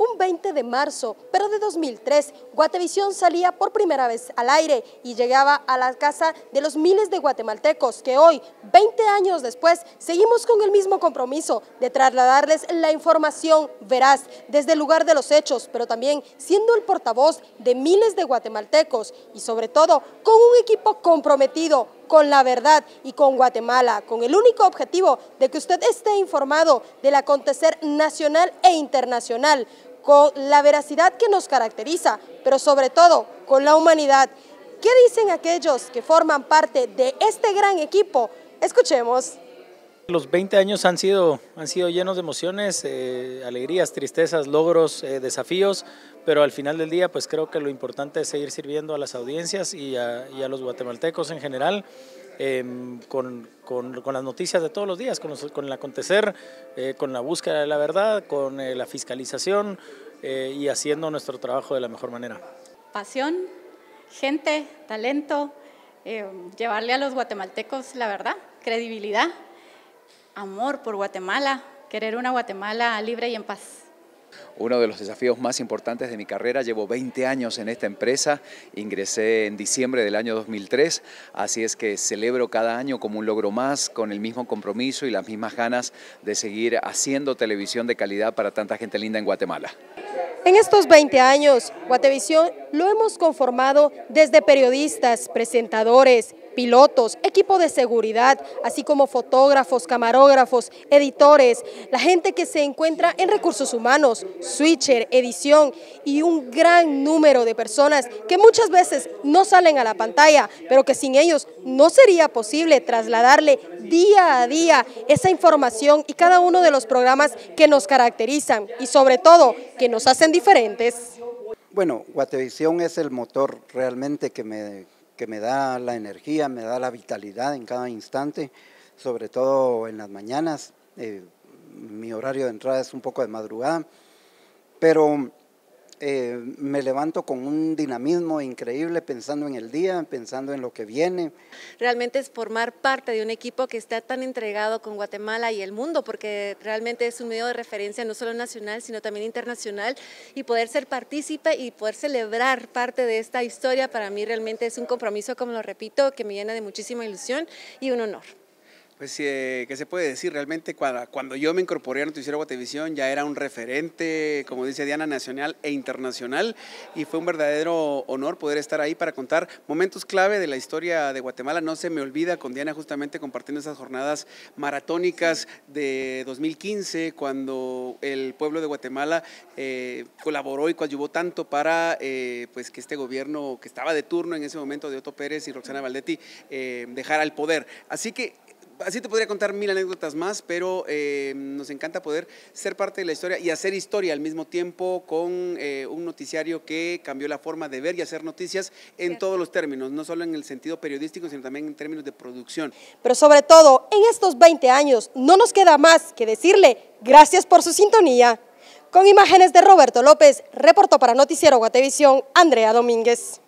Un 20 de marzo, pero de 2003, Guatevisión salía por primera vez al aire y llegaba a la casa de los miles de guatemaltecos que hoy, 20 años después, seguimos con el mismo compromiso de trasladarles la información veraz desde el lugar de los hechos, pero también siendo el portavoz de miles de guatemaltecos y sobre todo con un equipo comprometido con la verdad y con Guatemala, con el único objetivo de que usted esté informado del acontecer nacional e internacional con la veracidad que nos caracteriza, pero sobre todo con la humanidad. ¿Qué dicen aquellos que forman parte de este gran equipo? Escuchemos. Los 20 años han sido, han sido llenos de emociones, eh, alegrías, tristezas, logros, eh, desafíos, pero al final del día pues creo que lo importante es seguir sirviendo a las audiencias y a los guatemaltecos en general Em, con, con, las noticias de todos los días, con, el acontecer, eh, con la búsqueda de la verdad, con eh, la fiscalización eh, y haciendo nuestro trabajo de la mejor manera. Pasión, gente, talento, llevarle a los guatemaltecos la verdad, credibilidad, amor por Guatemala, querer una Guatemala libre y en paz. Uno de los desafíos más importantes de mi carrera, llevo 20 años en esta empresa, ingresé en diciembre del año 2003, así es que celebro cada año como un logro más, con el mismo compromiso y las mismas ganas de seguir haciendo televisión de calidad para tanta gente linda en Guatemala. En estos 20 años, Guatevisión lo hemos conformado desde periodistas, presentadores, pilotos, equipo de seguridad, así como fotógrafos, camarógrafos, editores, la gente que se encuentra en recursos humanos, switcher, edición y un gran número de personas que muchas veces no salen a la pantalla, pero que sin ellos no sería posible trasladarle día a día esa información y cada uno de los programas que nos caracterizan y sobre todo que nos hacen diferentes. Bueno, Guatevisión es el motor realmente que me, que me da la energía, me da la vitalidad en cada instante, sobre todo en las mañanas. Eh, mi horario de entrada es un poco de madrugada, pero eh, me levanto con un dinamismo increíble pensando en el día, pensando en lo que viene. Realmente es formar parte de un equipo que está tan entregado con Guatemala y el mundo, porque realmente es un medio de referencia no solo nacional, sino también internacional, y poder ser partícipe y poder celebrar parte de esta historia para mí realmente es un compromiso, como lo repito, que me llena de muchísima ilusión y un honor. Pues, eh, ¿qué se puede decir? Realmente cuando, yo me incorporé a Noticiero Guatevisión ya era un referente, como dice Diana, nacional e internacional y fue un verdadero honor poder estar ahí para contar momentos clave de la historia de Guatemala. No se me olvida con Diana justamente compartiendo esas jornadas maratónicas de 2015 cuando el pueblo de Guatemala eh, colaboró y coadyuvó tanto para eh, pues que este gobierno que estaba de turno en ese momento de Otto Pérez y Roxana Valdetti eh, dejara el poder. Así que así te podría contar mil anécdotas más, pero eh, nos encanta poder ser parte de la historia y hacer historia al mismo tiempo con eh, un noticiario que cambió la forma de ver y hacer noticias en todos los términos, no solo en el sentido periodístico, sino también en términos de producción. Pero sobre todo, en estos 20 años, no nos queda más que decirle gracias por su sintonía. Con imágenes de Roberto López, reportó para Noticiero Guatevisión Andrea Domínguez.